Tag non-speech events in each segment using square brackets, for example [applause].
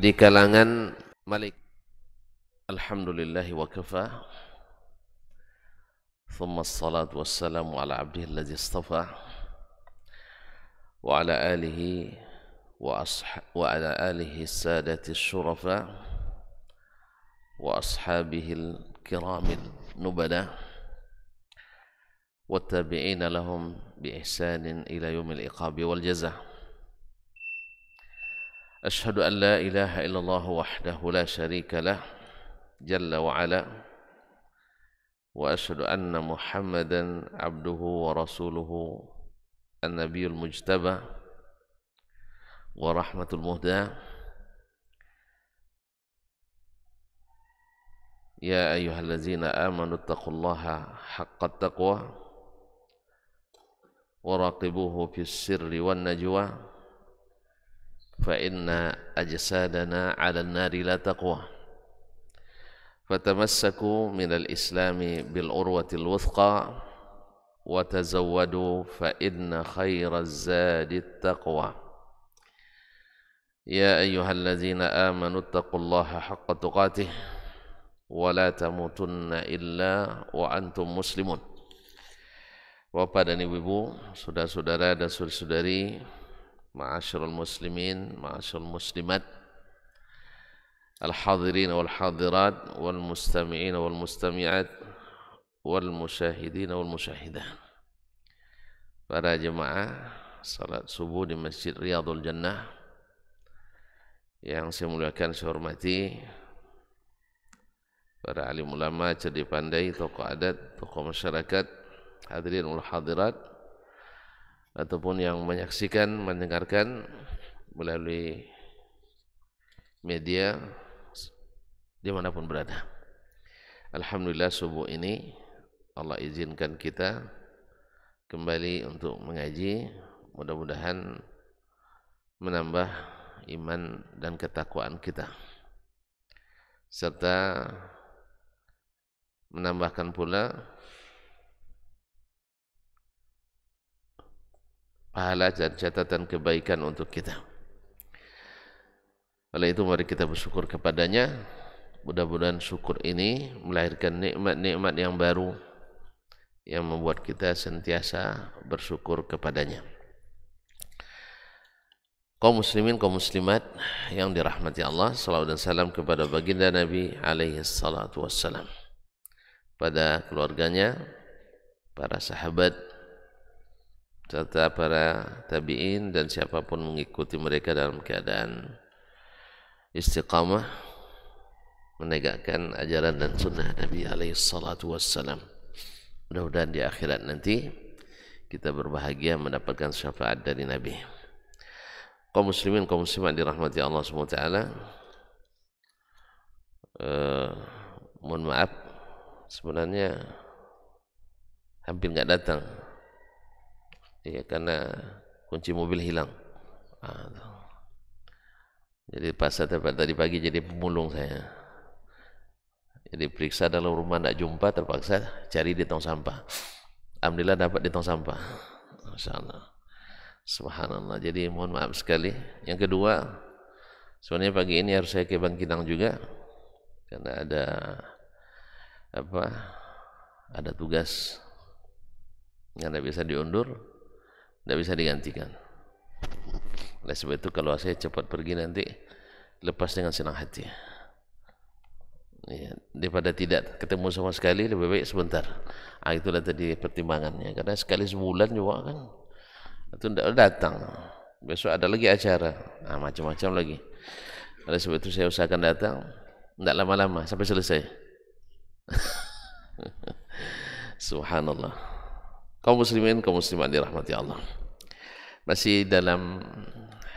di kalangan Malik. Alhamdulillah wa kafa. Thumma salat wa salam wa ala abdihi alladhi istafa. Wa ala alihi wa, ashab, wa ala alihi sadati syurafa. Wa ashabihi al-kiramil nubala. والتابعين لهم بإحسان إلى يوم الإقاب والجزاء أشهد أن لا إله إلا الله وحده لا شريك له جل وعلا وأشهد أن محمدا عبده ورسوله النبي المجتبى ورحمة المهدى يا أيها الذين آمنوا اتقوا الله حق التقوى وراقبوه في السر والنجوى فإن أجسادنا على النار لا تقوى فتمسكوا من الإسلام بالعروة الوثقى وتزودوا فإن خير الزاد التقوى يا أيها الذين آمنوا اتقوا الله حق تقاته ولا تموتن إلا وأنتم مسلمون Bapak dan Ibu-ibu, saudara-saudara dan saudari-saudari معاشر المسلمين معاشر المسلمات الحاضرين والحاضرات والمستمعين والمستمعات والمشاهدين والمشاهدات para jemaah salat subuh di Masjid Riyadul Jannah yang saya muliakan saya hormati para alim ulama, cerdik pandai, tokoh adat, tokoh masyarakat, hadirin wal hadirat ataupun yang menyaksikan, mendengarkan melalui media dimanapun berada. Alhamdulillah subuh ini Allah izinkan kita kembali untuk mengaji. Mudah-mudahan menambah iman dan ketakwaan kita. Serta menambahkan pula pahala dan catatan kebaikan untuk kita. Oleh itu mari kita bersyukur kepadanya. Mudah-mudahan syukur ini melahirkan nikmat-nikmat yang baru yang membuat kita sentiasa bersyukur kepadanya. Kaum muslimin, kaum muslimat yang dirahmati Allah, salawat dan salam kepada baginda Nabi alaihi salatu wassalam. Pada keluarganya, para sahabat, serta para tabi'in dan siapapun mengikuti mereka dalam keadaan istiqamah menegakkan ajaran dan sunnah Nabi alaihi salatu wassalam. Mudah-mudahan di akhirat nanti kita berbahagia mendapatkan syafaat dari Nabi. Kaum muslimin, kaum muslimat dirahmati Allah SWT. Eh, mohon maaf, sebenarnya hampir nggak datang ya karena kunci mobil hilang ah, jadi pas saya tadi pagi jadi pemulung saya jadi periksa dalam rumah tidak jumpa terpaksa cari di tong sampah Alhamdulillah dapat di tong sampah Masya Subhanallah jadi mohon maaf sekali yang kedua sebenarnya pagi ini harus saya ke Bangkinang juga karena ada apa ada tugas yang tidak bisa diundur tidak bisa digantikan oleh sebab itu kalau saya cepat pergi nanti lepas dengan senang hati ya, daripada tidak ketemu sama sekali lebih baik sebentar ah, itulah tadi pertimbangannya karena sekali sebulan juga kan itu tidak datang besok ada lagi acara nah, macam-macam lagi oleh sebab itu saya usahakan datang tidak lama-lama sampai selesai [laughs] subhanallah kaum muslimin kaum muslimat dirahmati Allah masih dalam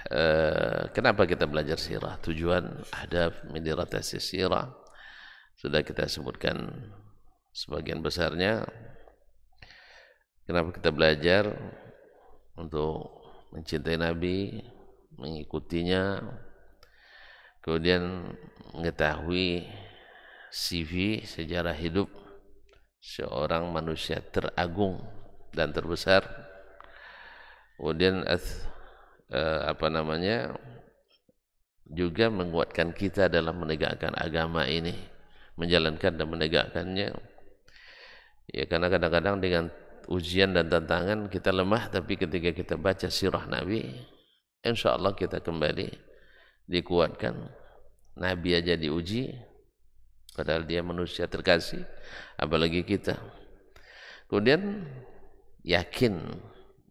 uh, kenapa kita belajar sirah? Tujuan hadaf midiratasi sirah sudah kita sebutkan sebagian besarnya. Kenapa kita belajar untuk mencintai Nabi, mengikutinya, kemudian mengetahui CV sejarah hidup seorang manusia teragung dan terbesar Kemudian uh, apa namanya juga menguatkan kita dalam menegakkan agama ini, menjalankan dan menegakkannya. Ya karena kadang-kadang dengan ujian dan tantangan kita lemah, tapi ketika kita baca sirah Nabi, insya Allah kita kembali dikuatkan. Nabi aja diuji, padahal dia manusia terkasih, apalagi kita. Kemudian yakin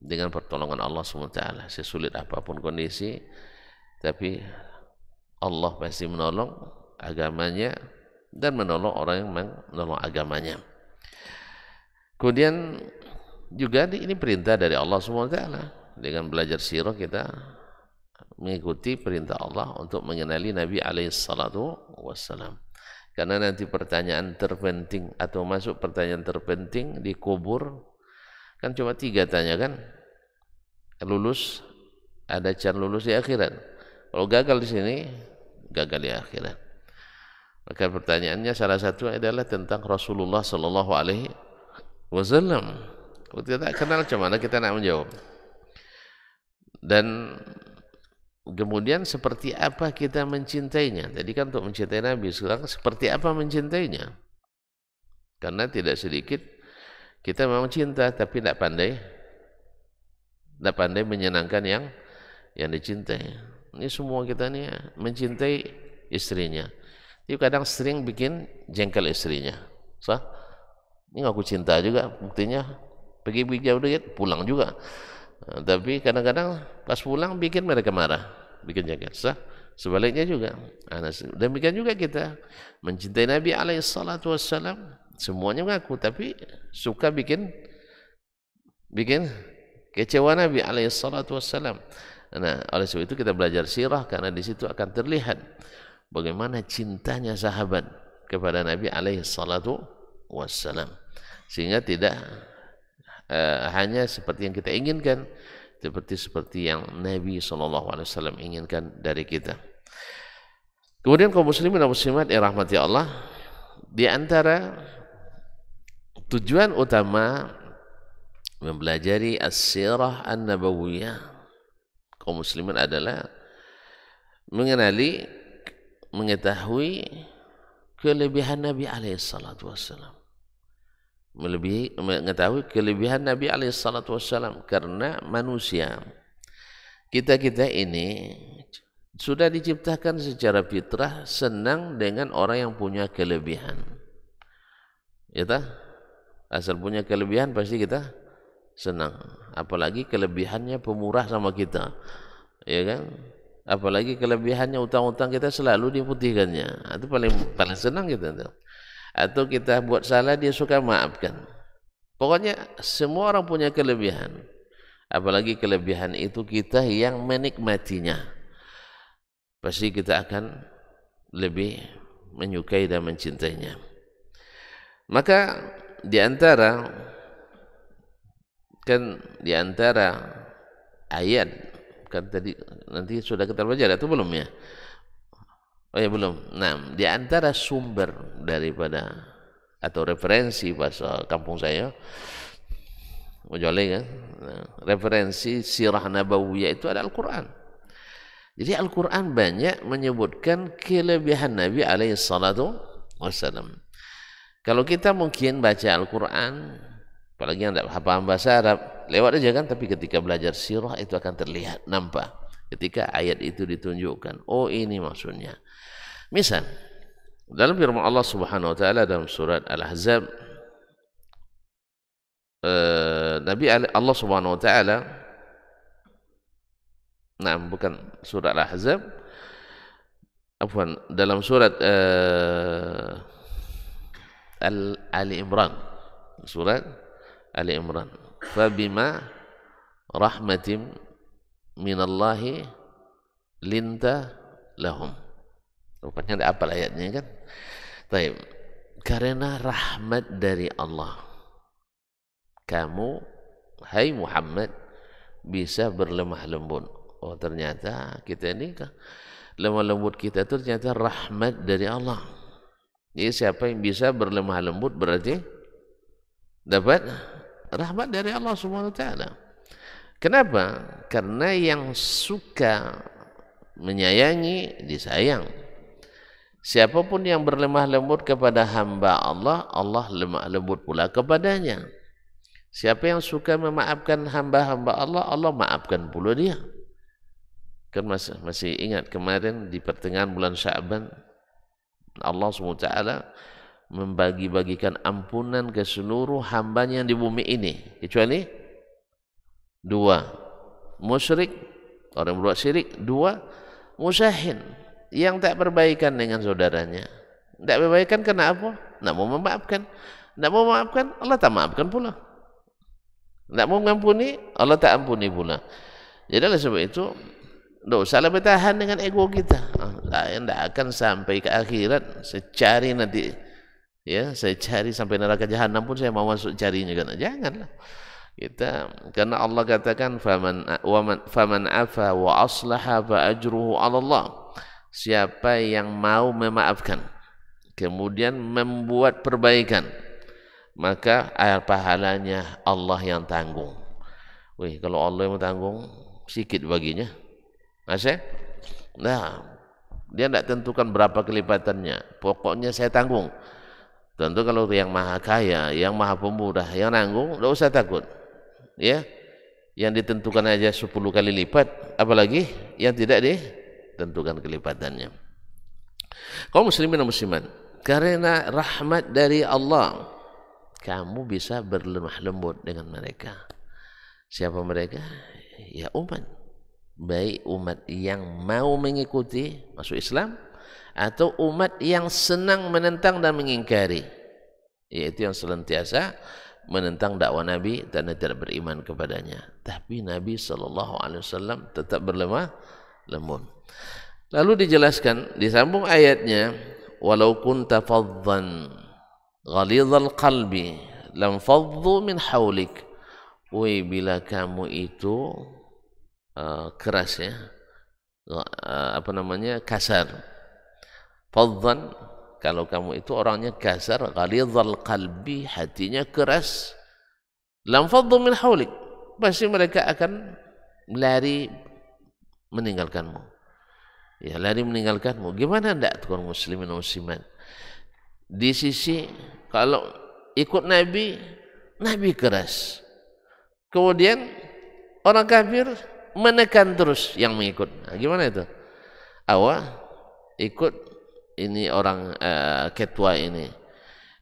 dengan pertolongan Allah SWT sesulit apapun kondisi tapi Allah pasti menolong agamanya dan menolong orang yang menolong agamanya kemudian juga ini perintah dari Allah SWT dengan belajar sirah kita mengikuti perintah Allah untuk mengenali Nabi alaihissalatu Karena nanti pertanyaan terpenting atau masuk pertanyaan terpenting di kubur Kan cuma tiga tanya kan? Lulus, ada can lulus di akhirat. Kalau gagal di sini, gagal di akhirat. Maka pertanyaannya salah satu adalah tentang Rasulullah Shallallahu Alaihi Wasallam. Kalau tak kenal, cuman kita nak menjawab. Dan kemudian seperti apa kita mencintainya? Tadi kan untuk mencintai Nabi, sekarang seperti apa mencintainya? Karena tidak sedikit Kita memang cinta tapi tidak pandai Tidak pandai menyenangkan yang yang dicintai Ini semua kita ini ya, eh, mencintai istrinya Tapi kadang sering bikin jengkel istrinya Sah? Ini aku cinta juga buktinya Pergi-pergi jauh dikit pulang juga nah, eh, Tapi kadang-kadang pas pulang bikin mereka marah Bikin jengkel Sah? Sebaliknya juga ah, Demikian juga kita Mencintai Nabi alaihissalatu wassalam Semuanya mengaku tapi suka bikin bikin kecewa Nabi alaihi salatu wassalam. Nah, oleh sebab itu kita belajar sirah karena di situ akan terlihat bagaimana cintanya sahabat kepada Nabi alaihi salatu wassalam. Sehingga tidak uh, hanya seperti yang kita inginkan, seperti seperti yang Nabi Alaihi Wasallam inginkan dari kita. Kemudian kaum muslimin dan muslimat yang rahmati Allah di antara Tujuan utama mempelajari as-sirah an-nabawiyah kaum muslimin adalah mengenali mengetahui kelebihan Nabi alaihi salatu wasallam. Melebihi mengetahui kelebihan Nabi alaihi salatu wasallam karena manusia kita-kita ini sudah diciptakan secara fitrah senang dengan orang yang punya kelebihan. Ya tak? asal punya kelebihan pasti kita senang apalagi kelebihannya pemurah sama kita ya kan apalagi kelebihannya utang-utang kita selalu diputihkannya itu paling paling senang kita gitu. atau kita buat salah dia suka maafkan pokoknya semua orang punya kelebihan apalagi kelebihan itu kita yang menikmatinya pasti kita akan lebih menyukai dan mencintainya maka di antara kan di antara ayat kan tadi nanti sudah kita belajar atau belum ya? Oh ya belum. Nah, di antara sumber daripada atau referensi bahasa eh, kampung saya Mojole kan? Nah, referensi sirah nabawiyah itu ada Al-Qur'an. Jadi Al-Qur'an banyak menyebutkan kelebihan Nabi alaihi salatu wasallam. Kalau kita mungkin baca Al-Quran, apalagi yang tidak paham bahasa Arab, lewat aja kan, tapi ketika belajar sirah itu akan terlihat, nampak. Ketika ayat itu ditunjukkan, oh ini maksudnya. Misal, dalam firman Allah Subhanahu wa taala dalam surat Al-Ahzab eh, Nabi Allah Subhanahu wa taala Nah, bukan surat Al-Ahzab. Afwan, dalam surat eh, Al Ali Imran. Surat Ali Imran. Fabima rahmatim minallahi linta lahum. Rupanya ada apa ayatnya kan? Baik. Karena rahmat dari Allah. Kamu, hai Muhammad, bisa berlemah lembut. Oh ternyata kita ini lemah lembut kita itu ternyata rahmat dari Allah. Jadi siapa yang bisa berlemah lembut berarti dapat rahmat dari Allah Subhanahu wa taala. Kenapa? Karena yang suka menyayangi disayang. Siapapun yang berlemah lembut kepada hamba Allah, Allah lemah lembut pula kepadanya. Siapa yang suka memaafkan hamba-hamba Allah, Allah maafkan pula dia. Kan masih, masih ingat kemarin di pertengahan bulan Syaban, Allah SWT membagi-bagikan ampunan ke seluruh hamba yang di bumi ini kecuali dua musyrik orang berbuat syirik dua musyahin yang tak berbaikan dengan saudaranya tak berbaikan kena apa tak mau memaafkan tak mau memaafkan Allah tak maafkan pula tak mau mengampuni Allah tak ampuni pula jadi oleh sebab itu dosa lah bertahan dengan ego kita. yang ah, tidak akan sampai ke akhirat. Saya cari nanti. Ya, saya cari sampai neraka jahanam pun saya mau masuk carinya. kan, janganlah. Kita karena Allah katakan faman man faman afa wa aslaha fa ajruhu 'ala Allah. Siapa yang mau memaafkan kemudian membuat perbaikan maka air pahalanya Allah yang tanggung. Wih, kalau Allah yang tanggung sikit baginya. Masih? Nah, dia tidak tentukan berapa kelipatannya. Pokoknya saya tanggung. Tentu kalau yang maha kaya, yang maha pemurah, yang nanggung, tidak usah takut. Ya, yang ditentukan aja 10 kali lipat, apalagi yang tidak ditentukan kelipatannya. Kau muslimin dan muslimat, karena rahmat dari Allah, kamu bisa berlemah lembut dengan mereka. Siapa mereka? Ya umat baik umat yang mau mengikuti masuk Islam atau umat yang senang menentang dan mengingkari yaitu yang selentiasa menentang dakwah Nabi dan tidak beriman kepadanya tapi Nabi SAW tetap berlemah lembut lalu dijelaskan disambung ayatnya walau kunta faddan ghalidhal qalbi lam faddu min haulik Woi bila kamu itu Eh, keras ya eh, apa namanya kasar fadzan kalau kamu itu orangnya kasar zal qalbi hatinya keras lam fadhu min hawlik pasti mereka akan lari meninggalkanmu ya lari meninggalkanmu gimana ndak tuan muslimin muslimat di sisi kalau ikut nabi nabi keras kemudian orang kafir menekan terus yang mengikut. Nah, gimana itu? Awak ikut ini orang uh, ketua ini.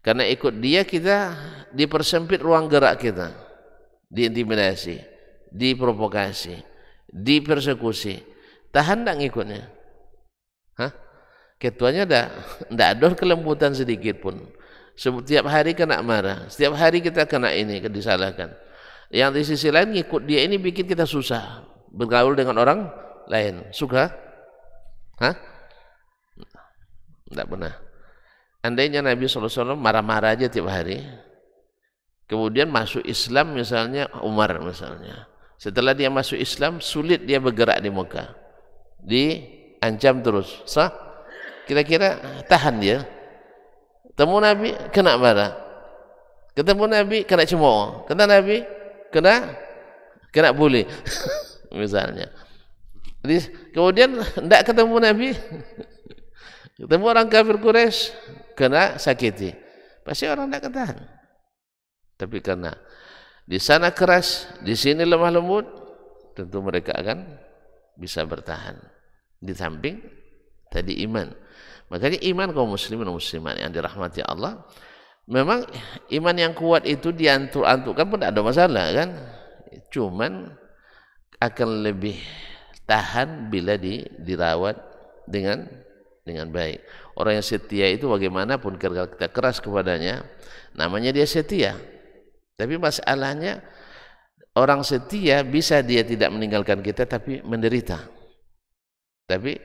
Karena ikut dia kita dipersempit ruang gerak kita. Diintimidasi, diprovokasi, dipersekusi. Tahan tak ikutnya? Hah? Ketuanya dah ndak [laughs] ada kelembutan sedikit pun. Setiap hari kena marah, setiap hari kita kena ini disalahkan. Yang di sisi lain ikut dia ini bikin kita susah. bergaul dengan orang lain. Suka? Hah? Tidak pernah. Andainya Nabi SAW marah-marah aja tiap hari. Kemudian masuk Islam misalnya Umar misalnya. Setelah dia masuk Islam, sulit dia bergerak di muka. Diancam terus. Sah? Kira-kira tahan dia. Temu Nabi, kena marah. Ketemu Nabi, kena cemooh. Kena Nabi, kena kena bully. [laughs] misalnya. Jadi, kemudian tidak ketemu Nabi, [laughs] ketemu orang kafir Quraisy kena sakiti. Pasti orang tidak ketahan. Tapi karena di sana keras, di sini lemah lembut, tentu mereka akan bisa bertahan. Di samping tadi iman. Makanya iman kaum muslimin dan muslimat yang dirahmati Allah, memang iman yang kuat itu diantuk-antukkan pun tidak ada masalah kan. Cuman akan lebih tahan bila di, dirawat dengan dengan baik. Orang yang setia itu bagaimanapun kita keras kepadanya, namanya dia setia. Tapi masalahnya orang setia bisa dia tidak meninggalkan kita tapi menderita. Tapi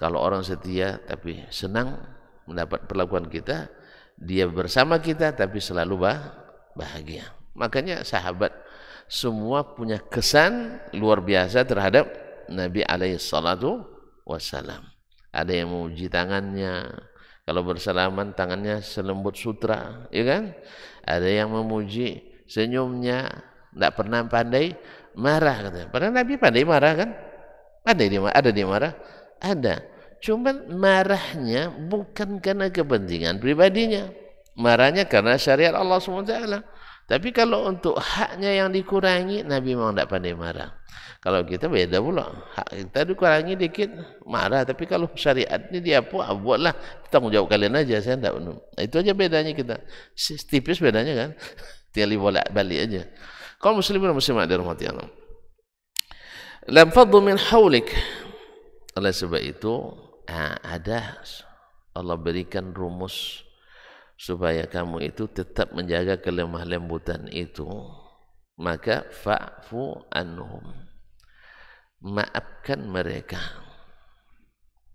kalau orang setia tapi senang mendapat perlakuan kita, dia bersama kita tapi selalu bahagia. Makanya sahabat semua punya kesan luar biasa terhadap Nabi alaihi salatu wasalam. Ada yang memuji tangannya, kalau bersalaman tangannya selembut sutra, ya kan? Ada yang memuji senyumnya, tidak pernah pandai marah katanya. Padahal Nabi pandai marah kan? Pandai dia ada dia marah? Ada. Cuman marahnya bukan karena kepentingan pribadinya. Marahnya karena syariat Allah SWT. Tapi kalau untuk haknya yang dikurangi, Nabi memang tidak pandai marah. Kalau kita beda pula. Hak kita dikurangi dikit, marah. Tapi kalau syariat ini dia apa, ah, buatlah. Tanggungjawab kalian aja, saya tidak penuh. Nah, itu aja bedanya kita. Tipis bedanya kan. [laughs] Tinggal bolak balik aja. Kalau muslimin dan muslimat di rumah Tiana. Lam fadu min hawlik. Oleh sebab itu, ah, ada Allah berikan rumus supaya kamu itu tetap menjaga kelemah lembutan itu maka fa'fu anhum maafkan mereka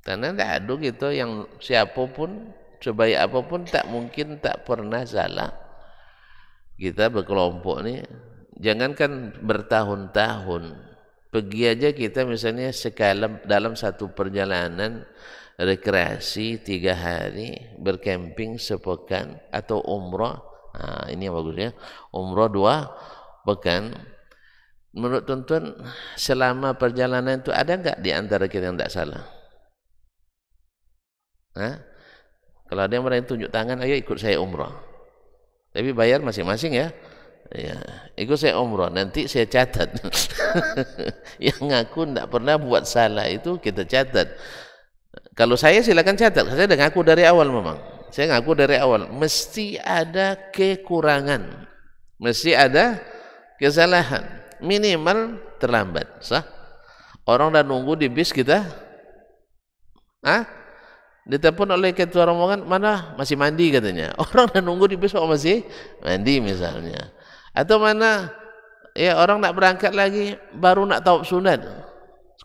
karena tidak ada gitu yang siapapun sebaik apapun tak mungkin tak pernah salah kita berkelompok nih jangankan bertahun-tahun pergi aja kita misalnya sekalem dalam satu perjalanan rekreasi tiga hari, berkemping sepekan atau umroh. Nah, ini yang bagusnya Umroh dua pekan. Menurut tuan selama perjalanan itu ada enggak di antara kita yang tidak salah? Hah? Kalau ada yang berani tunjuk tangan, ayo ikut saya umroh. Tapi bayar masing-masing ya. Ya, ikut saya umroh, nanti saya catat. [laughs] yang ngaku tidak pernah buat salah itu kita catat. Kalau saya silakan catat, saya dah ngaku dari awal memang. Saya ngaku dari awal, mesti ada kekurangan. Mesti ada kesalahan. Minimal terlambat, sah? Orang dah nunggu di bis kita. Hah? ditepun oleh ketua rombongan, mana? Masih mandi katanya. [laughs] Orang dah nunggu di bis kok oh, masih mandi misalnya. Atau mana? Ya orang nak berangkat lagi, baru nak tawab sunat.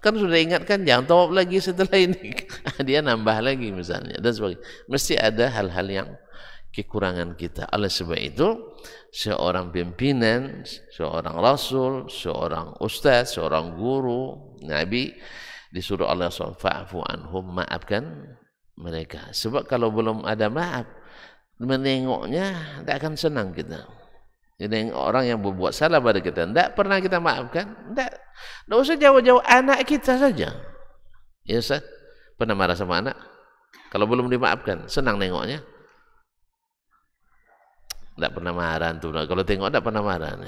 kan sudah ingatkan jangan tawaf lagi setelah ini [laughs] dia nambah lagi misalnya dan sebagainya mesti ada hal-hal yang kekurangan kita oleh sebab itu seorang pimpinan seorang rasul seorang ustaz seorang guru nabi disuruh Allah SWT fa'fu anhum maafkan mereka sebab kalau belum ada maaf menengoknya tak akan senang kita jadi orang yang berbuat salah pada kita, tidak pernah kita maafkan, tidak, tidak usah jauh-jauh anak kita saja. Ya, Ustaz, pernah marah sama anak? Kalau belum dimaafkan, senang nengoknya. Tidak pernah marah tuh. Kalau tengok tidak pernah marah.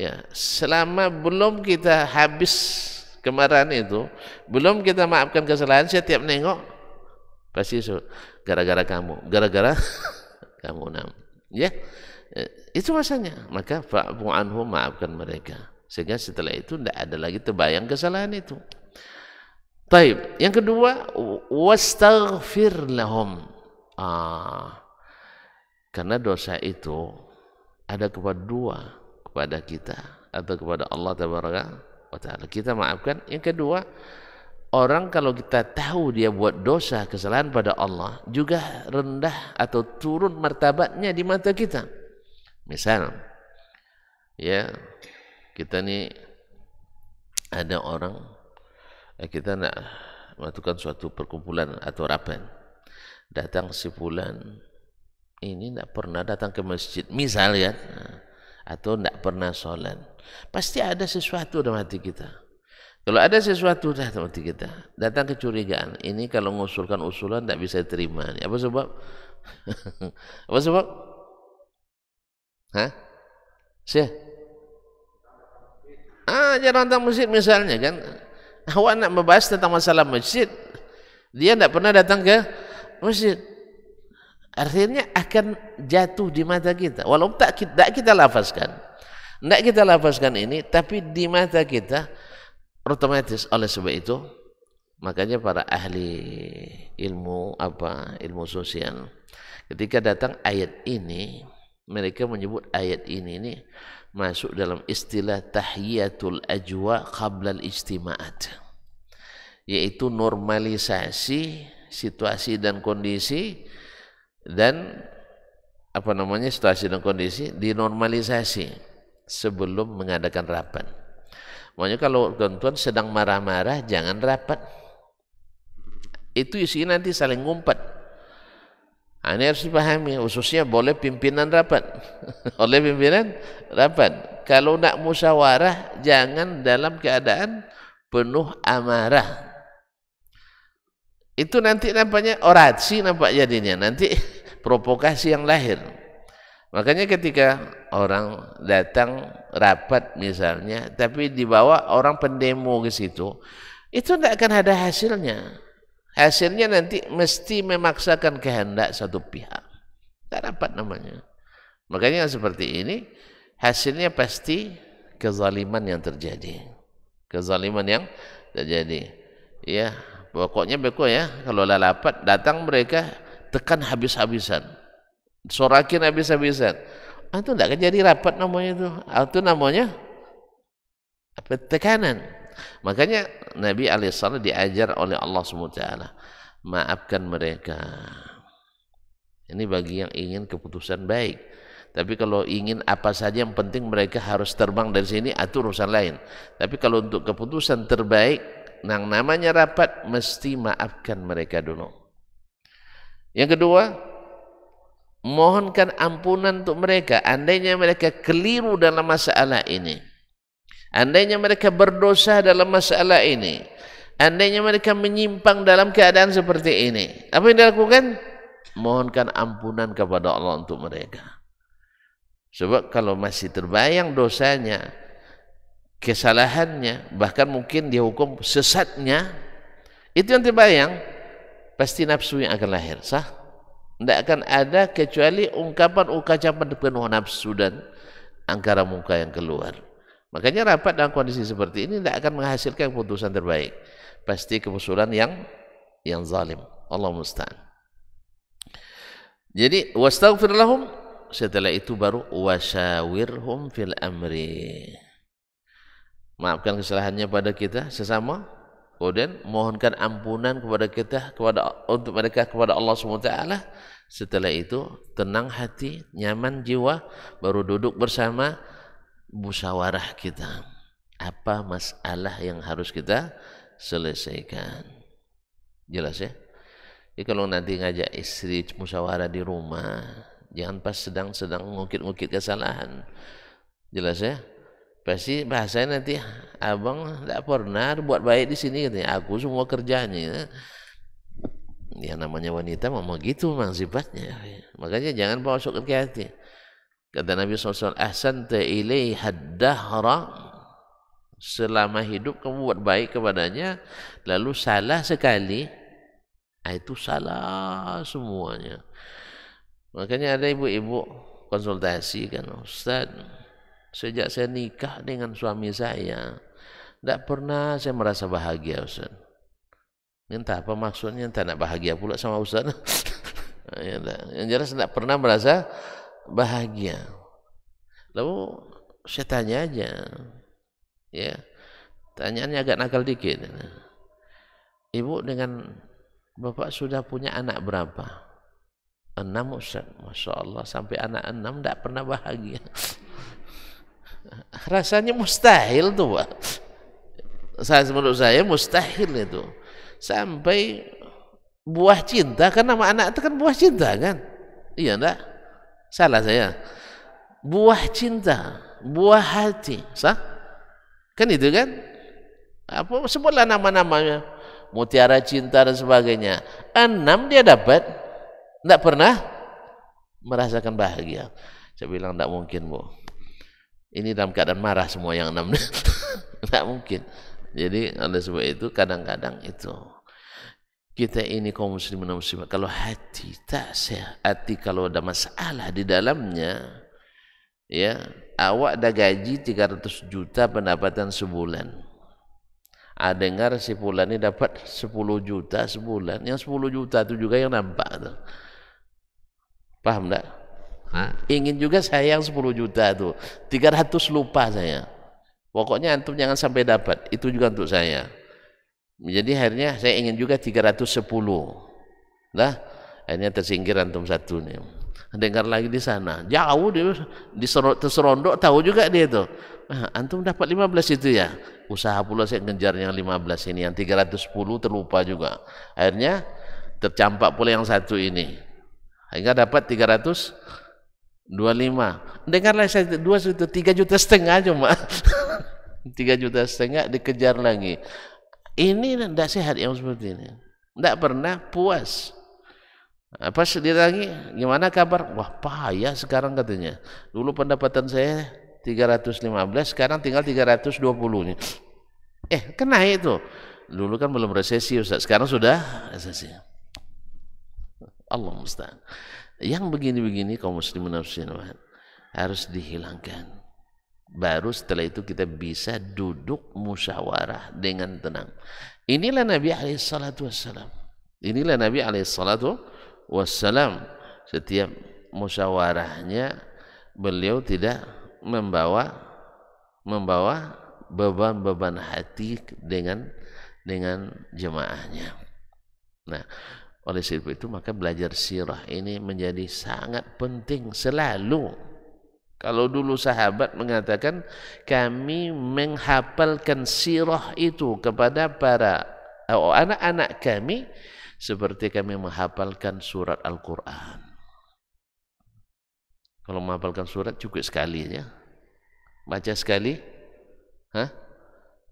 Ya, selama belum kita habis kemarahan itu, belum kita maafkan kesalahan, saya tiap nengok pasti gara-gara kamu, gara-gara [laughs] kamu nam. Ya. Eh, itu masanya maka fa'fu anhu maafkan mereka sehingga setelah itu tidak ada lagi terbayang kesalahan itu Taib. Yang kedua, wastaghfir lahum. Ah, karena dosa itu ada kepada dua kepada kita atau kepada Allah Tabaraka taala. Kita maafkan. Yang kedua, orang kalau kita tahu dia buat dosa kesalahan pada Allah juga rendah atau turun martabatnya di mata kita. Misal, ya kita nih ada orang eh, kita nak melakukan suatu perkumpulan atau rapat datang si fulan ini tidak pernah datang ke masjid misal ya nah, atau tidak pernah sholat pasti ada sesuatu dalam hati kita kalau ada sesuatu dah dalam hati kita datang kecurigaan ini kalau mengusulkan usulan tidak bisa terima apa sebab [laughs] apa sebab Hah? Sih? Ah, jarang tentang masjid misalnya kan. Awak nak membahas tentang masalah masjid, dia tidak pernah datang ke masjid. Akhirnya akan jatuh di mata kita. walau tak kita, tak kita lafazkan. Tidak kita lafazkan ini, tapi di mata kita otomatis oleh sebab itu makanya para ahli ilmu apa ilmu sosial ketika datang ayat ini mereka menyebut ayat ini ini masuk dalam istilah tahiyatul ajwa qabla al-ijtima'at yaitu normalisasi situasi dan kondisi dan apa namanya situasi dan kondisi dinormalisasi sebelum mengadakan rapat. Makanya kalau tuan-tuan sedang marah-marah jangan rapat. Itu isinya nanti saling ngumpet. Nah, ini harus dipahami, khususnya boleh pimpinan rapat. [laughs] oleh pimpinan rapat. Kalau nak musyawarah, jangan dalam keadaan penuh amarah. Itu nanti nampaknya orasi nampak jadinya, nanti [laughs] provokasi yang lahir. Makanya ketika orang datang rapat misalnya, tapi dibawa orang pendemo ke situ, itu tidak akan ada hasilnya hasilnya nanti mesti memaksakan kehendak satu pihak. Tidak dapat namanya. Makanya seperti ini, hasilnya pasti kezaliman yang terjadi. Kezaliman yang terjadi. Ya, pokoknya beko ya, kalau lalapat datang mereka tekan habis-habisan. Sorakin habis-habisan. Ah, itu tidak akan jadi rapat namanya itu. Ah, itu namanya apa, tekanan. Makanya Nabi alaihissalam diajar oleh Allah SWT. Maafkan mereka. Ini bagi yang ingin keputusan baik. Tapi kalau ingin apa saja yang penting mereka harus terbang dari sini atau urusan lain. Tapi kalau untuk keputusan terbaik, yang namanya rapat mesti maafkan mereka dulu. Yang kedua, mohonkan ampunan untuk mereka andainya mereka keliru dalam masalah ini. Andainya mereka berdosa dalam masalah ini. Andainya mereka menyimpang dalam keadaan seperti ini. Apa yang dilakukan? Mohonkan ampunan kepada Allah untuk mereka. Sebab kalau masih terbayang dosanya, kesalahannya, bahkan mungkin dihukum sesatnya, itu yang terbayang, pasti nafsu yang akan lahir. Sah? Tidak akan ada kecuali ungkapan ukacapan penuh nafsu dan angkara muka yang keluar. Makanya rapat dalam kondisi seperti ini tidak akan menghasilkan keputusan terbaik. Pasti kepusulan yang yang zalim. Allah musta'an. Jadi wastaghfir lahum setelah itu baru wasawirhum fil amri. Maafkan kesalahannya pada kita sesama. Kemudian mohonkan ampunan kepada kita kepada untuk mereka kepada Allah SWT. Setelah itu tenang hati, nyaman jiwa, baru duduk bersama musyawarah kita. Apa masalah yang harus kita selesaikan. Jelas ya? Jadi kalau nanti ngajak istri musyawarah di rumah, jangan pas sedang-sedang ngukit-ngukit kesalahan. Jelas ya? Pasti bahasanya nanti abang tidak pernah buat baik di sini katanya. Aku semua kerjanya. Ya namanya wanita memang gitu memang sifatnya. Makanya jangan masuk ke hati. Kata Nabi SAW, Ahsanta ilai haddahra selama hidup kamu buat baik kepadanya, lalu salah sekali, ah, itu salah semuanya. Makanya ada ibu-ibu konsultasi kan, Ustaz, sejak saya nikah dengan suami saya, tidak pernah saya merasa bahagia Ustaz. Entah apa maksudnya, entah nak bahagia pula sama Ustaz. [laughs] Yang jelas tidak pernah merasa bahagia. Lalu saya tanya aja, ya tanyaannya agak nakal dikit. Ibu dengan bapak sudah punya anak berapa? Enam Ustaz, Masya Allah sampai anak enam tidak pernah bahagia. [laughs] Rasanya mustahil tuh Pak. Saya menurut saya mustahil itu. Sampai buah cinta kan nama anak itu kan buah cinta kan? Iya enggak? Salah saya. Buah cinta, buah hati, sah? Kan itu kan? Apa sebutlah nama-namanya. Mutiara cinta dan sebagainya. Enam dia dapat. Tidak pernah merasakan bahagia. Saya bilang tidak mungkin bu. Ini dalam keadaan marah semua yang enam. Tidak [laughs] mungkin. Jadi oleh sebab itu kadang-kadang itu. kita ini kaum muslimin muslimat kalau hati tak sehat hati kalau ada masalah di dalamnya ya awak ada gaji 300 juta pendapatan sebulan ada ah, dengar si fulan ini dapat 10 juta sebulan yang 10 juta itu juga yang nampak tuh paham tak ha? ingin juga saya yang 10 juta tuh 300 lupa saya pokoknya antum jangan sampai dapat itu juga untuk saya jadi akhirnya saya ingin juga 310. Lah, akhirnya tersingkir antum satu nih. Dengar lagi di sana. Jauh dia terserondok tahu juga dia itu. Nah, antum dapat 15 itu ya. Usaha pula saya ngejar yang 15 ini, yang 310 terlupa juga. Akhirnya tercampak pula yang satu ini. Hingga dapat 300 25. Dengarlah saya dua itu tiga juta setengah cuma. [laughs] Tiga juta setengah dikejar lagi. Ini tidak sehat yang seperti ini. Tidak pernah puas. apa sedih lagi gimana kabar? Wah payah sekarang katanya. Dulu pendapatan saya 315, sekarang tinggal 320 nih. Eh, kena kan itu. Dulu kan belum resesi Ustaz, sekarang sudah resesi. Allah musta'an. Yang begini-begini kaum muslimin harus dihilangkan. Baru setelah itu kita bisa duduk musyawarah dengan tenang. Inilah Nabi alaihissalatu wassalam. Inilah Nabi alaihissalatu wassalam. Setiap musyawarahnya beliau tidak membawa membawa beban-beban hati dengan dengan jemaahnya. Nah, oleh sebab itu maka belajar sirah ini menjadi sangat penting selalu Kalau dulu sahabat mengatakan kami menghafalkan sirah itu kepada para oh, anak-anak oh, kami seperti kami menghafalkan surat Al-Qur'an. Kalau menghafalkan surat cukup sekali ya. Baca sekali. Hah?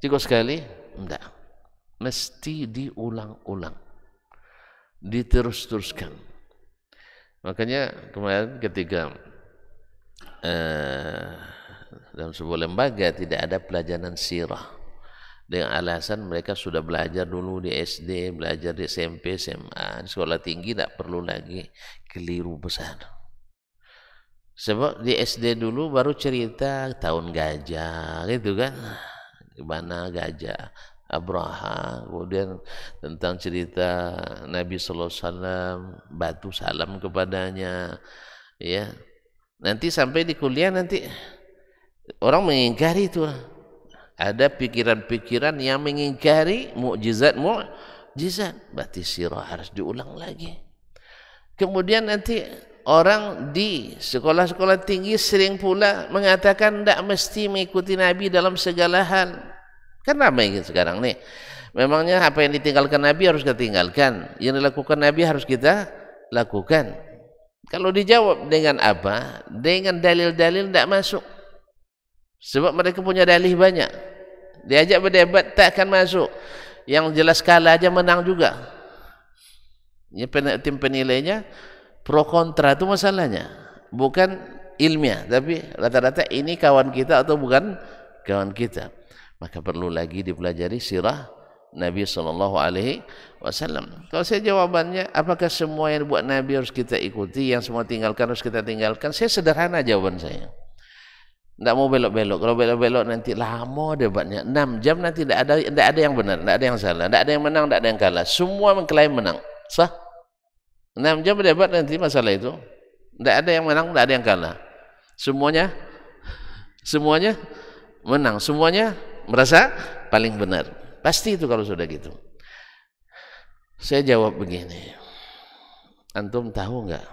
Cukup sekali? Enggak. Mesti diulang-ulang. Diterus-teruskan. Makanya kemarin ketika Eh, dalam sebuah lembaga tidak ada pelajaran sirah dengan alasan mereka sudah belajar dulu di SD, belajar di SMP, SMA, di sekolah tinggi tidak perlu lagi keliru besar. Sebab di SD dulu baru cerita tahun gajah gitu kan. Gimana gajah, Abraha, kemudian tentang cerita Nabi sallallahu alaihi wasallam batu salam kepadanya ya Nanti sampai di kuliah nanti orang mengingkari itu. Ada pikiran-pikiran yang mengingkari mukjizat mukjizat. Berarti sirah harus diulang lagi. Kemudian nanti orang di sekolah-sekolah tinggi sering pula mengatakan tidak mesti mengikuti Nabi dalam segala hal. Kan ramai gitu sekarang nih. Memangnya apa yang ditinggalkan Nabi harus kita tinggalkan. Yang dilakukan Nabi harus kita lakukan. Kalau dijawab dengan apa? Dengan dalil-dalil tidak masuk. Sebab mereka punya dalih banyak. Diajak berdebat tak akan masuk. Yang jelas kalah aja menang juga. Ini tim penilainya pro kontra itu masalahnya. Bukan ilmiah, tapi rata-rata ini kawan kita atau bukan kawan kita. Maka perlu lagi dipelajari sirah Nabi saw. Kalau saya jawabannya, apakah semua yang buat Nabi harus kita ikuti, yang semua tinggalkan harus kita tinggalkan? Saya sederhana jawaban saya. Tidak mau belok-belok. Kalau belok-belok nanti lama debatnya. 6 jam nanti tidak ada tidak ada yang benar, tidak ada yang salah, tidak ada yang menang, tidak ada yang kalah. Semua mengklaim menang. Sah? 6 jam berdebat nanti masalah itu. Tidak ada yang menang, tidak ada yang kalah. Semuanya semuanya menang, semuanya merasa paling benar. Pasti itu kalau sudah gitu. Saya jawab begini. Antum tahu nggak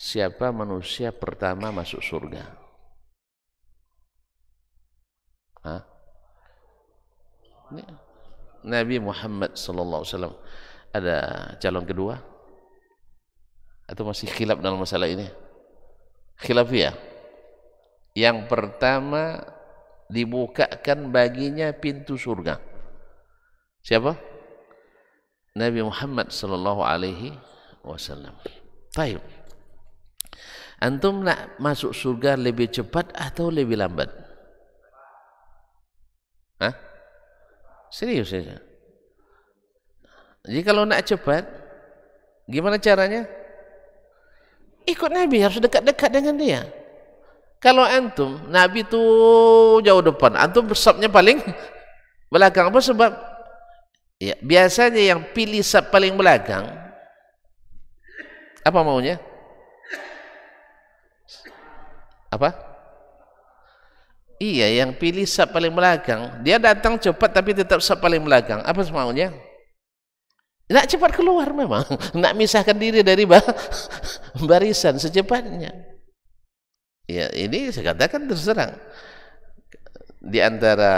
siapa manusia pertama masuk surga? Hah? Nabi Muhammad saw ada calon kedua? Atau masih khilaf dalam masalah ini? Khilaf ya. Yang pertama dibukakan baginya pintu surga. Siapa? Nabi Muhammad sallallahu alaihi wasallam. Baik. Antum nak masuk surga lebih cepat atau lebih lambat? Hah? Serius ya? Jadi kalau nak cepat, gimana caranya? Ikut Nabi, harus dekat-dekat dengan dia. Kalau antum, Nabi itu jauh depan. Antum bersabnya paling [laughs] belakang. Apa sebab? Ya, biasanya yang pilih sub paling belakang apa maunya? Apa? Iya, yang pilih sub paling belakang. Dia datang cepat tapi tetap sub paling belakang. Apa semaunya Nak cepat keluar memang. [laughs] Nak misahkan diri dari [laughs] barisan secepatnya. Ya, ini saya katakan terserang. Di antara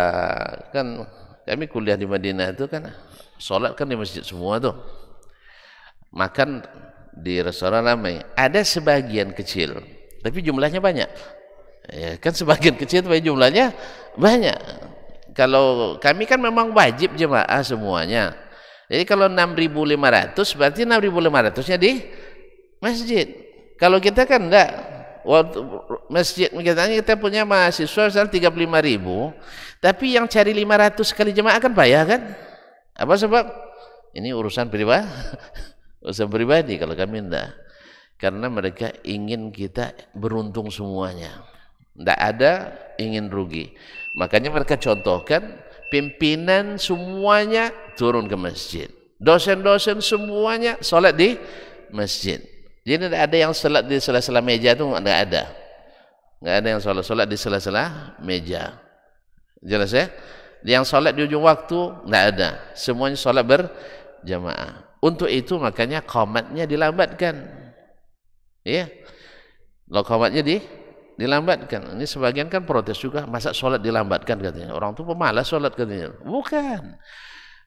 kan kami kuliah di Madinah itu kan Sholat kan di masjid semua tuh. Makan di restoran ramai. Ada sebagian kecil, tapi jumlahnya banyak. Ya, kan sebagian kecil tapi jumlahnya banyak. Kalau kami kan memang wajib jemaah semuanya. Jadi kalau 6.500 berarti 6.500-nya di masjid. Kalau kita kan enggak waktu masjid kita, kita punya mahasiswa misal 35 ribu tapi yang cari 500 kali jemaah kan bayar kan apa sebab? Ini urusan pribadi. [laughs] urusan pribadi kalau kami enggak. Karena mereka ingin kita beruntung semuanya. Enggak ada ingin rugi. Makanya mereka contohkan pimpinan semuanya turun ke masjid. Dosen-dosen semuanya sholat di masjid. Jadi tidak ada yang sholat di sela-sela meja itu tidak ada. Tidak ada yang sholat-sholat di sela-sela meja. Jelas ya? Yang sholat di ujung waktu nggak ada. Semuanya sholat berjamaah. Untuk itu makanya komatnya dilambatkan. Ya. lo komatnya di dilambatkan. Ini sebagian kan protes juga, masa sholat dilambatkan katanya. Orang tuh pemalas sholat katanya. Bukan.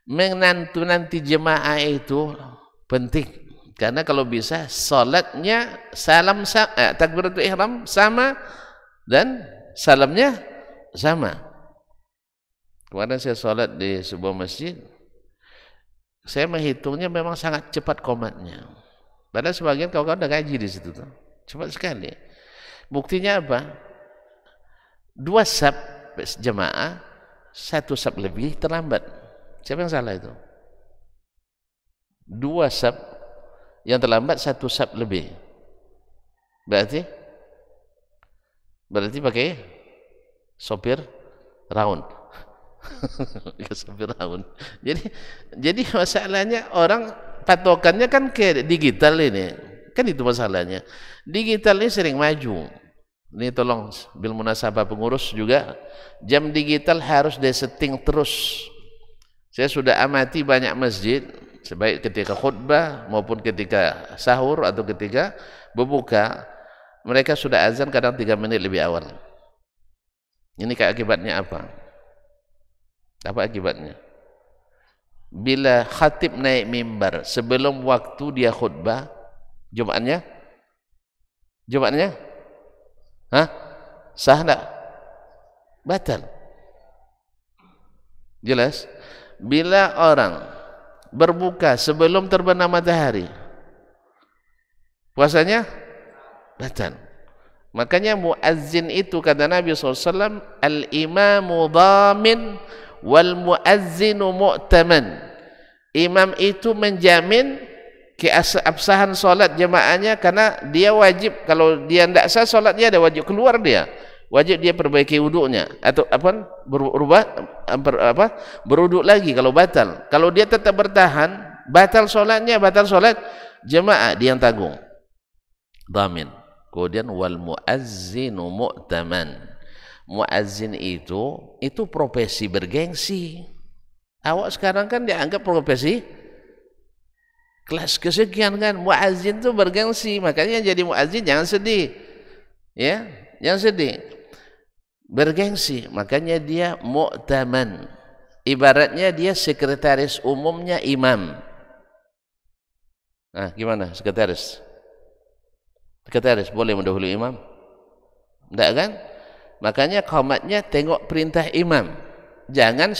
Menantu-nanti jemaah itu penting. Karena kalau bisa solatnya salam eh, takbiratul ihram sama dan salamnya sama. Kemarin saya sholat di sebuah masjid, saya menghitungnya memang sangat cepat komatnya. Padahal sebagian kawan-kawan udah gaji di situ tuh. Cepat sekali. Buktinya apa? Dua sub jemaah, satu sub lebih terlambat. Siapa yang salah itu? Dua sub yang terlambat, satu sub lebih. Berarti? Berarti pakai sopir round. [laughs] ya Firaun. Jadi jadi masalahnya orang patokannya kan ke digital ini. Kan itu masalahnya. Digital ini sering maju. Ini tolong bil munasabah pengurus juga jam digital harus disetting terus. Saya sudah amati banyak masjid sebaik ketika khutbah maupun ketika sahur atau ketika berbuka mereka sudah azan kadang tiga menit lebih awal. Ini akibatnya apa? Apa akibatnya? Bila khatib naik mimbar sebelum waktu dia khutbah Jumatnya? Jumatnya? Hah? Sah tak? Batal. Jelas? Bila orang berbuka sebelum terbenam matahari puasanya batal. Makanya muazzin itu kata Nabi SAW al-imamu dhamin wal muazzinu mu'taman imam itu menjamin keabsahan solat jemaahnya karena dia wajib kalau dia tidak sah solatnya dia wajib keluar dia wajib dia perbaiki wuduknya atau apa berubah ber, apa beruduk lagi kalau batal kalau dia tetap bertahan batal solatnya batal solat jemaah dia yang tanggung damin kemudian wal muazzinu mu'taman muazin itu itu profesi bergengsi. Awak sekarang kan dianggap profesi kelas kesekian kan muazin itu bergengsi makanya jadi muazin jangan sedih ya jangan sedih bergengsi makanya dia mu'taman ibaratnya dia sekretaris umumnya imam nah gimana sekretaris sekretaris boleh mendahului imam Tidak kan Makanya komatnya tengok perintah imam. Jangan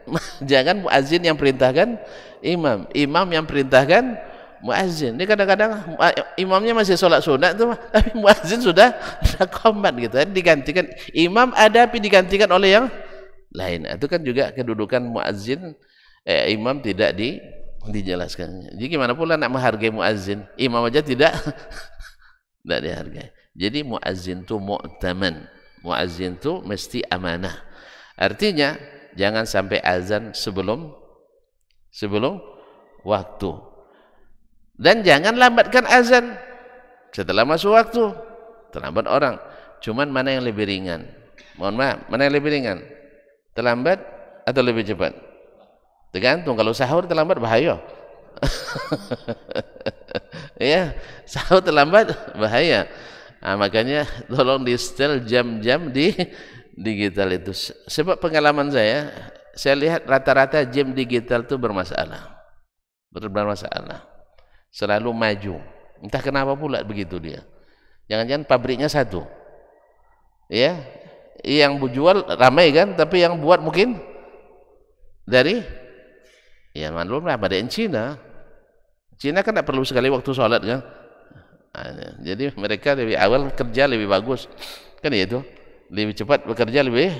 [laughs] jangan muazin yang perintahkan imam. Imam yang perintahkan muazin. Ini kadang-kadang imamnya masih sholat sunat tuh, [laughs] tapi muazin sudah sudah komat gitu. Digantikan imam ada tapi digantikan oleh yang lain. Nah, itu kan juga kedudukan muazin eh, imam tidak di dijelaskan. Jadi gimana pula nak menghargai muazin? Imam aja tidak [laughs] tidak dihargai. Jadi muazin itu mu'taman. Muazin itu mesti amanah. Artinya jangan sampai azan sebelum sebelum waktu. Dan jangan lambatkan azan setelah masuk waktu. Terlambat orang. Cuman mana yang lebih ringan? Mohon maaf, mana yang lebih ringan? Terlambat atau lebih cepat? Tergantung kalau sahur terlambat bahaya. [laughs] ya, sahur terlambat bahaya. Nah, makanya tolong di setel jam-jam di digital itu. Sebab pengalaman saya, saya lihat rata-rata jam digital itu bermasalah. masalah. Selalu maju. Entah kenapa pula begitu dia. Jangan-jangan pabriknya satu. Ya. Yang jual ramai kan, tapi yang buat mungkin dari ya maklumlah pada Cina. Cina kan tak perlu sekali waktu sholat kan jadi mereka lebih awal kerja lebih bagus kan itu lebih cepat bekerja lebih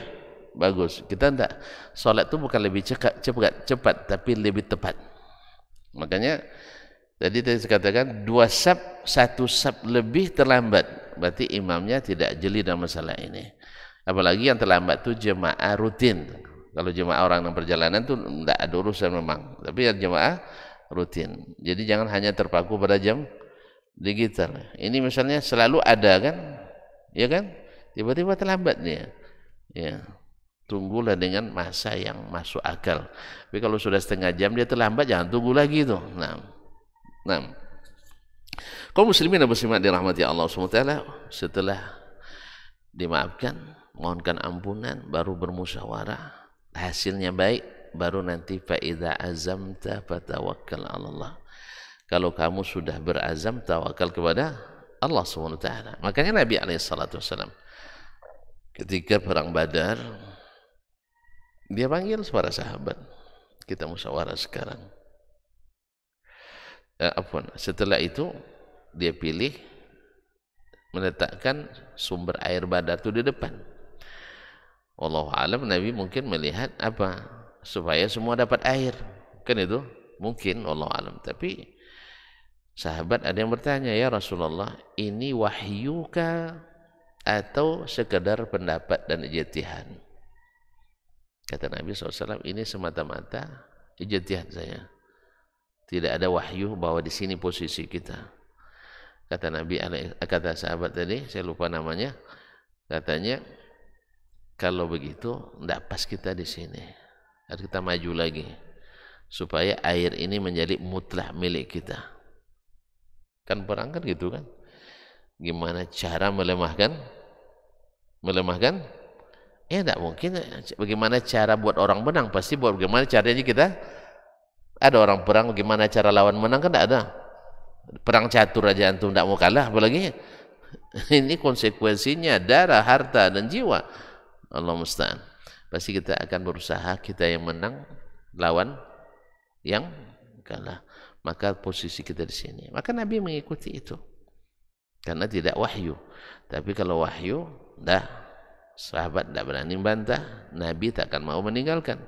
bagus kita tidak solat itu bukan lebih cepat cepat cepat tapi lebih tepat makanya tadi tadi saya katakan dua sab satu sab lebih terlambat berarti imamnya tidak jeli dalam masalah ini apalagi yang terlambat itu jemaah rutin kalau jemaah orang yang perjalanan itu tidak ada urusan memang tapi yang jemaah rutin jadi jangan hanya terpaku pada jam Digital Ini misalnya selalu ada kan, ya kan? Tiba-tiba terlambat dia. Ya, tunggulah dengan masa yang masuk akal. Tapi kalau sudah setengah jam dia terlambat, jangan tunggu lagi itu. Nah, nah. Kau muslimin apa muslimat dirahmati Allah SWT setelah dimaafkan, mohonkan ampunan, baru bermusyawarah, hasilnya baik, baru nanti faida azamta fatawakkal Allah. kalau kamu sudah berazam tawakal kepada Allah Subhanahu wa taala. Makanya Nabi alaihi salatu wasallam ketika perang Badar dia panggil suara sahabat. Kita musyawarah sekarang. Eh, apun. setelah itu dia pilih meletakkan sumber air Badar itu di depan. Wallahu alam Nabi mungkin melihat apa supaya semua dapat air. Kan itu mungkin Allah alam tapi Sahabat ada yang bertanya, "Ya Rasulullah, ini wahyuka atau sekedar pendapat dan ijtihan?" Kata Nabi SAW, ini semata-mata ijtihan saya. Tidak ada wahyu bahwa di sini posisi kita. Kata Nabi kata sahabat tadi, saya lupa namanya, katanya kalau begitu tidak pas kita di sini. Harus kita maju lagi supaya air ini menjadi mutlak milik kita. Kan perang kan gitu kan. Gimana cara melemahkan? Melemahkan? Ya tidak mungkin. Bagaimana cara buat orang menang? Pasti buat bagaimana caranya kita? Ada orang perang, bagaimana cara lawan menang? Kan tidak ada. Perang catur aja antum tidak mau kalah. Apalagi [laughs] ini konsekuensinya darah, harta, dan jiwa. Allah musta'an. Pasti kita akan berusaha kita yang menang lawan yang kalah maka posisi kita di sini. Maka Nabi mengikuti itu. Karena tidak wahyu. Tapi kalau wahyu, dah sahabat tidak berani bantah, Nabi tak akan mau meninggalkan.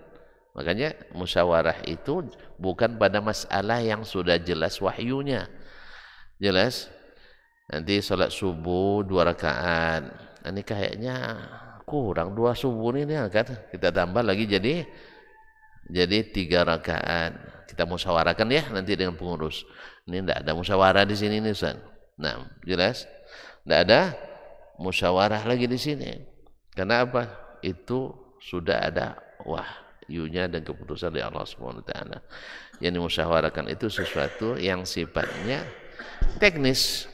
Makanya musyawarah itu bukan pada masalah yang sudah jelas wahyunya. Jelas? Nanti sholat subuh dua rakaat. Nah, ini kayaknya kurang dua subuh ini kan. Kita tambah lagi jadi jadi tiga rakaat kita musyawarakan ya nanti dengan pengurus. Ini tidak ada musyawarah di sini nih Ustaz. Nah, jelas? Tidak ada musyawarah lagi di sini. Karena apa? Itu sudah ada wah yunya dan keputusan dari Allah Subhanahu wa taala. Yang dimusyawarahkan itu sesuatu yang sifatnya teknis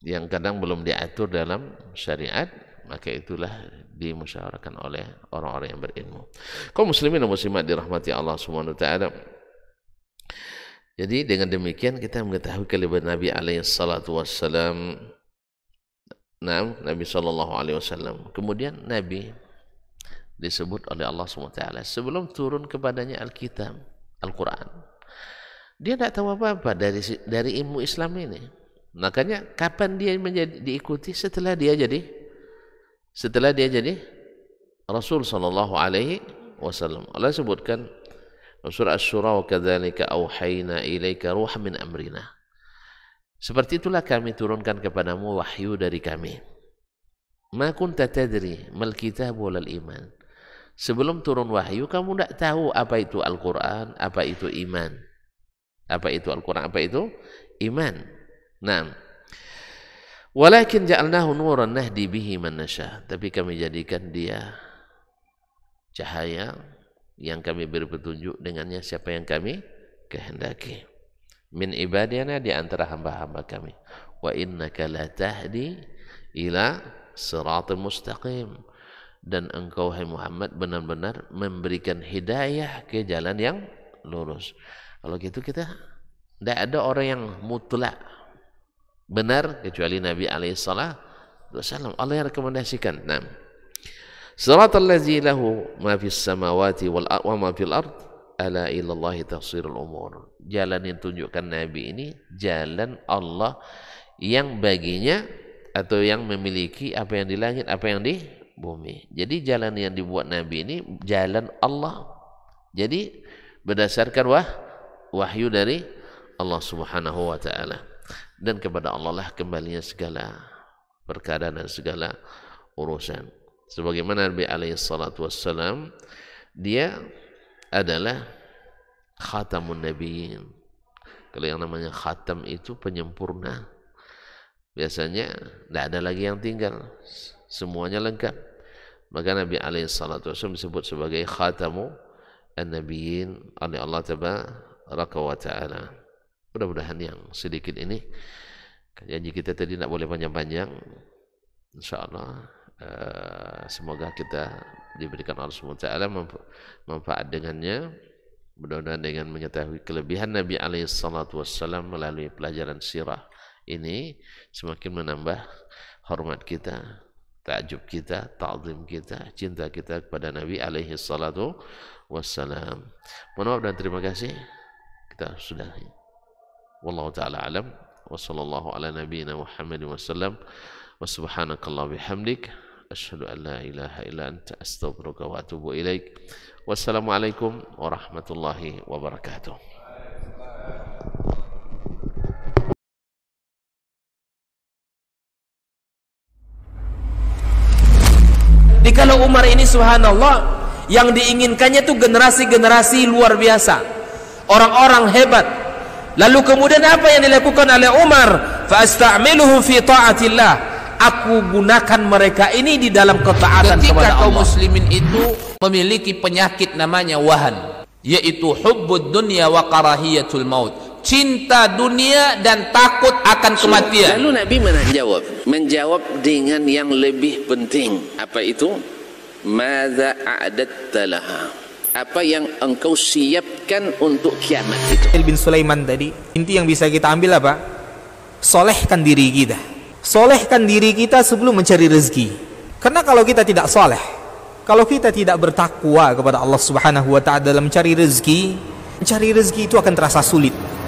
yang kadang belum diatur dalam syariat maka itulah dimusyawarahkan oleh orang-orang yang berilmu. Kau muslimin dan muslimat dirahmati Allah Subhanahu wa taala. Jadi dengan demikian kita mengetahui kalimat Nabi alaihi salatu wassalam. Nah, Nabi sallallahu alaihi wasallam. Kemudian Nabi disebut oleh Allah SWT sebelum turun kepadanya Alkitab, Al-Quran. Dia tidak tahu apa-apa dari dari ilmu Islam ini. Makanya kapan dia menjadi diikuti setelah dia jadi setelah dia jadi Rasul sallallahu alaihi wasallam. Allah sebutkan Surah Asy-Syura wa kadzalika auhayna ilaika ruha min amrina. Seperti itulah kami turunkan kepadamu wahyu dari kami. Ma kunta tadri mal kitab wal iman. Sebelum turun wahyu kamu tidak tahu apa itu Al-Qur'an, apa itu iman. Apa itu Al-Qur'an, apa itu iman. Nah, Walakin ja'alnahu nuran nahdi bihi man nasya. Tapi kami jadikan dia cahaya yang kami beri petunjuk dengannya siapa yang kami kehendaki min ibadiana di antara hamba-hamba kami wa innaka la tahdi ila siratal mustaqim dan engkau hai Muhammad benar-benar memberikan hidayah ke jalan yang lurus kalau gitu kita tidak ada orang yang mutlak benar kecuali Nabi alaihissalam Allah yang rekomendasikan nah Siratal ladzi lahu ma fis samawati wal wa ma fil ard ala ilallahi tafsirul umur. Jalan yang tunjukkan Nabi ini jalan Allah yang baginya atau yang memiliki apa yang di langit, apa yang di bumi. Jadi jalan yang dibuat Nabi ini jalan Allah. Jadi berdasarkan wah, wahyu dari Allah Subhanahu wa taala. Dan kepada Allah lah kembalinya segala perkara dan segala urusan. sebagaimana Nabi alaihi salatu wassalam dia adalah khatamun nabiyyin kalau yang namanya khatam itu penyempurna biasanya tidak ada lagi yang tinggal semuanya lengkap maka Nabi alaihi salatu wassalam disebut sebagai khatamu an-nabiyyin oleh Allah tabaraka wa ta'ala mudah-mudahan yang sedikit ini janji kita tadi tidak boleh panjang-panjang insyaallah Eh, semoga kita diberikan Allah SWT manfaat dengannya mudah-mudahan dengan mengetahui kelebihan Nabi alaihi melalui pelajaran sirah ini semakin menambah hormat kita takjub kita ta'zim kita cinta kita kepada Nabi alaihi salatu wassalam mohon maaf dan terima kasih kita sudah. wallahu taala alam wa sallallahu ala nabiyina Muhammad wa sallam wa subhanakallah bihamdik Asyhadu an ilaha illa anta astaghfiruka wa atubu ilaik. Wassalamualaikum warahmatullahi wabarakatuh. kalau Umar ini subhanallah yang diinginkannya itu generasi-generasi luar biasa. Orang-orang hebat. Lalu kemudian apa yang dilakukan oleh Umar? Fa'astamiluhum fi ta'atillah aku gunakan mereka ini di dalam ketaatan Ketika kepada kaum muslimin itu memiliki penyakit namanya wahan, yaitu hubbud dunia wa karahiyatul maut. Cinta dunia dan takut akan kematian. Lalu Nabi jawab? menjawab dengan yang lebih penting. Apa itu? Mada laha apa yang engkau siapkan untuk kiamat itu. bin Sulaiman tadi, inti yang bisa kita ambil apa? Solehkan diri kita. solehkan diri kita sebelum mencari rezeki. Karena kalau kita tidak soleh, kalau kita tidak bertakwa kepada Allah Subhanahu wa taala dalam mencari rezeki, mencari rezeki itu akan terasa sulit.